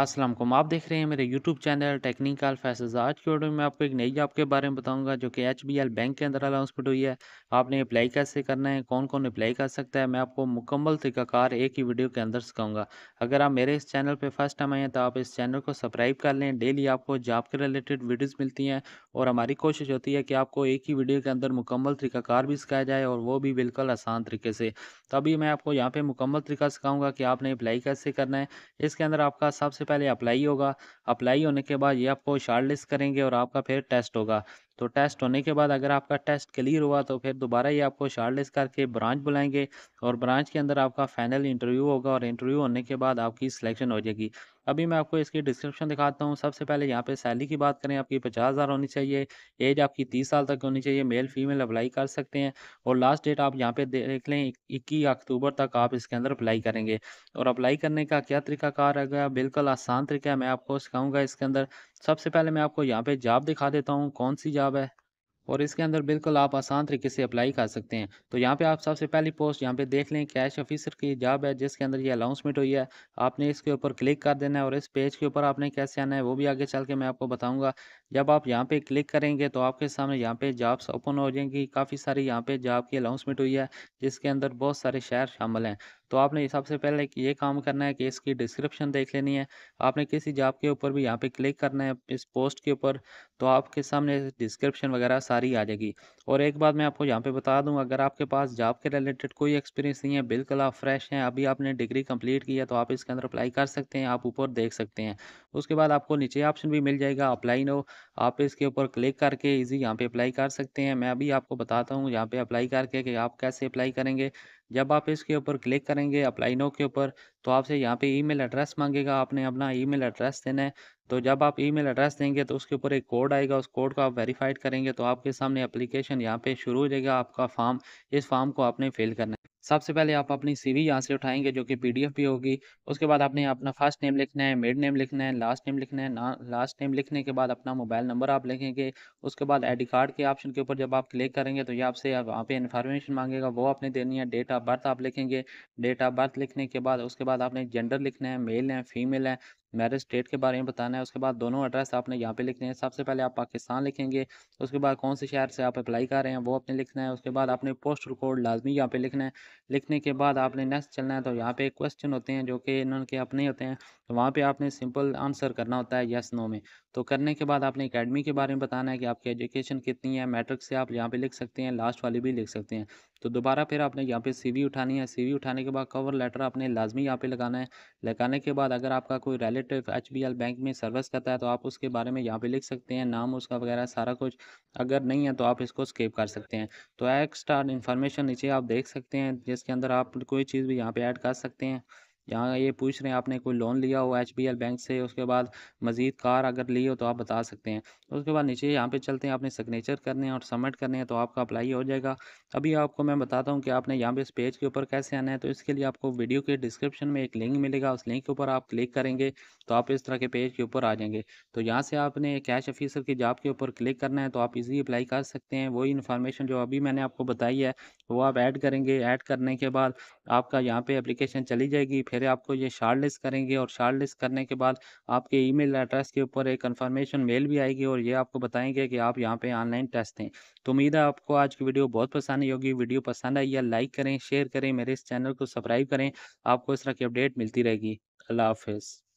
असलम आप देख रहे हैं मेरे YouTube चैनल टेक्निकल फैसेज आज की वीडियो में आपको एक नई जॉब के बारे में बताऊंगा जो कि एच बैंक के अंदर अनाउंसमेंट हुई है आपने अप्लाई कैसे करना है कौन कौन अप्लाई कर सकता है मैं आपको मुकम्मल तरीकाकार एक ही वीडियो के अंदर सिखाऊंगा अगर आप मेरे इस चैनल पर फर्स्ट टाइम आए हैं तो आप इस चैनल को सब्सक्राइब कर लें डेली आपको जॉब के रिलेटेड वीडियोज़ मिलती हैं और हमारी कोशिश होती है कि आपको एक ही वीडियो के अंदर मुकम्मल तरीकाकार भी सिखाया जाए और वो भी बिल्कुल आसान तरीके से तो अभी मैं आपको यहाँ पर मुकम्मल तरीका सिखाऊँगा कि आपने अप्लाई कैसे करना है इसके अंदर आपका सबसे सबसे पहले अप्लाई होगा अप्लाई होने के बाद ये आपको शार्ट लिस्ट करेंगे और आपका फिर टेस्ट होगा तो टेस्ट होने के बाद अगर आपका टेस्ट क्लियर हुआ तो फिर दोबारा ही आपको शार्ट करके ब्रांच बुलाएंगे और ब्रांच के अंदर आपका फाइनल इंटरव्यू होगा और इंटरव्यू होने के बाद आपकी सिलेक्शन हो जाएगी अभी मैं आपको इसकी डिस्क्रिप्शन दिखाता हूँ सबसे पहले यहाँ पे सैलरी की बात करें आपकी पचास हज़ार होनी चाहिए एज आपकी तीस साल तक होनी चाहिए मेल फीमेल अप्लाई कर सकते हैं और लास्ट डेट आप यहाँ पे देख लें इक्कीस अक्टूबर तक आप इसके अंदर अप्लाई करेंगे और अप्लाई करने का क्या तरीकाकार गया बिल्कुल आसान तरीका है मैं आपको सिखाऊंगा इसके अंदर सबसे पहले मैं आपको यहाँ पे जॉब दिखा देता हूँ कौन सी जॉब जॉब है और इसके अंदर बिल्कुल आप आसान तरीके से अप्लाई कर सकते हैं तो यहाँ पे आप सबसे पहली पोस्ट यहाँ पे देख लें कैश ऑफिसर की जॉब है जिसके अंदर ये अनाउंसमेंट हुई है आपने इसके ऊपर क्लिक कर देना है और इस पेज के ऊपर आपने कैसे आना है वो भी आगे चल के मैं आपको बताऊंगा जब आप यहाँ पे क्लिक करेंगे तो आपके सामने यहाँ पे जॉब्स ओपन हो जाएंगी काफ़ी सारी यहाँ पे जॉब की अनाउंसमेंट हुई है जिसके अंदर बहुत सारे शहर शामिल हैं तो आपने सबसे पहले ये काम करना है कि इसकी डिस्क्रिप्शन देख लेनी है आपने किसी जॉब के ऊपर भी यहाँ पे क्लिक करना है इस पोस्ट के ऊपर तो आपके सामने डिस्क्रिप्शन वगैरह सारी आ जाएगी और एक बात मैं आपको यहाँ पे बता दूँ अगर आपके पास जॉब के रिलेटेड कोई एक्सपीरियंस नहीं है बिल्कुल आप फ्रेश हैं अभी आपने डिग्री कंप्लीट की है तो आप इसके अंदर अप्लाई कर सकते हैं आप ऊपर देख सकते हैं उसके बाद आपको नीचे ऑप्शन भी मिल जाएगा अप्लाई नो आप इसके ऊपर क्लिक करके ईजी यहाँ पे अप्लाई कर सकते हैं मैं अभी आपको बताता हूँ यहाँ पे अप्लाई करके कि आप कैसे अप्लाई करेंगे जब आप इसके ऊपर क्लिक करेंगे अप्लाई नो के ऊपर तो आपसे यहाँ पे ईमेल एड्रेस मांगेगा आपने अपना ईमेल एड्रेस देना है तो जब आप ईमेल एड्रेस देंगे तो उसके ऊपर एक कोड आएगा उस कोड को आप वेरीफाइड करेंगे तो आपके सामने एप्लीकेशन यहाँ पे शुरू हो जाएगा आपका फॉर्म इस फॉर्म को आपने फिल करना है सबसे पहले आप अपनी सी वी यहाँ से उठाएंगे जो कि एफ भी होगी उसके बाद आपने अपना फर्स्ट नेम लिखना है मिड नेम लिखना है लास्ट नेम लिखना है ना लास्ट नेम लिखने के बाद अपना मोबाइल नंबर आप लिखेंगे उसके बाद आई कार्ड के ऑप्शन के ऊपर जब आप क्लिक करेंगे तो ये आपसे वहाँ पे इन्फॉर्मेशन मांगेगा वो आपने देनी है डेट ऑफ बर्थ आप लिखेंगे डेट ऑफ बर्थ लिखने के बाद उसके बाद आपने जेंडर लिखना है मेल है फीमेल है मैरिज डेट के बारे में बताना है उसके बाद दोनों एड्रेस आपने यहाँ पे लिखने हैं सबसे पहले आप पाकिस्तान लिखेंगे उसके बाद कौन से शहर से आप अप्लाई कर रहे हैं वो आपने लिखना है उसके बाद आपने पोस्टल कोड लाजमी यहाँ पे लिखना है लिखने के बाद आपने नेक्स्ट चलना है तो यहाँ पे क्वेश्चन होते हैं जो कि इनके अपने होते हैं तो वहाँ पर आपने सिंपल आंसर करना होता है येस नो में तो करने के बाद आपने अकेडमी के बारे में बताना है कि आपकी एजुकेशन कितनी है मैट्रिक से आप यहाँ पर लिख सकते हैं लास्ट वाली भी लिख सकते हैं तो दोबारा फिर आपने यहाँ पे सीवी उठानी है सीवी उठाने के बाद कवर लेटर आपने लाजमी यहाँ पे लगाना है लगाने के बाद अगर आपका कोई रैली डिपॉजिट एच बैंक में सर्विस करता है तो आप उसके बारे में यहाँ पे लिख सकते हैं नाम उसका वगैरह सारा कुछ अगर नहीं है तो आप इसको स्केप कर सकते हैं तो एक्स्ट्रा इन्फॉर्मेशन नीचे आप देख सकते हैं जिसके अंदर आप कोई चीज़ भी यहाँ पर ऐड कर सकते हैं यहाँ ये पूछ रहे हैं आपने कोई लोन लिया हो एच बैंक से उसके बाद मज़ीद कार अगर ली हो तो आप बता सकते हैं उसके बाद नीचे यहाँ पे चलते हैं आपने सिग्नेचर करने हैं और सबमिट करने हैं तो आपका अप्लाई हो जाएगा अभी आपको मैं बताता हूँ कि आपने यहाँ पे इस पेज के ऊपर कैसे आना है तो इसके लिए आपको वीडियो के डिस्क्रिप्शन में एक लिंक मिलेगा उस लिंक के ऊपर आप क्लिक करेंगे तो आप इस तरह के पेज के ऊपर आ जाएंगे तो यहाँ से आपने कैश ऑफिसर की जॉब के ऊपर क्लिक करना है तो आप इजी अप्लाई कर सकते हैं वही इन्फॉर्मेशन जो अभी मैंने आपको बताई है वो आप ऐड करेंगे ऐड करने के बाद आपका यहाँ पर अप्लीकेशन चली जाएगी फिर आपको ये शार्ट लिस्ट करेंगे और शार्ट लिस्ट करने के बाद आपके ईमेल एड्रेस के ऊपर एक कन्फर्मेशन मेल भी आएगी और ये आपको बताएंगे कि आप यहाँ पे ऑनलाइन टेस्ट दें तो उम्मीद है आपको आज की वीडियो बहुत पसंद आई होगी वीडियो पसंद आई या लाइक करें शेयर करें मेरे इस चैनल को सब्सक्राइब करें आपको इस तरह की अपडेट मिलती रहेगी अल्लाह हाफिज़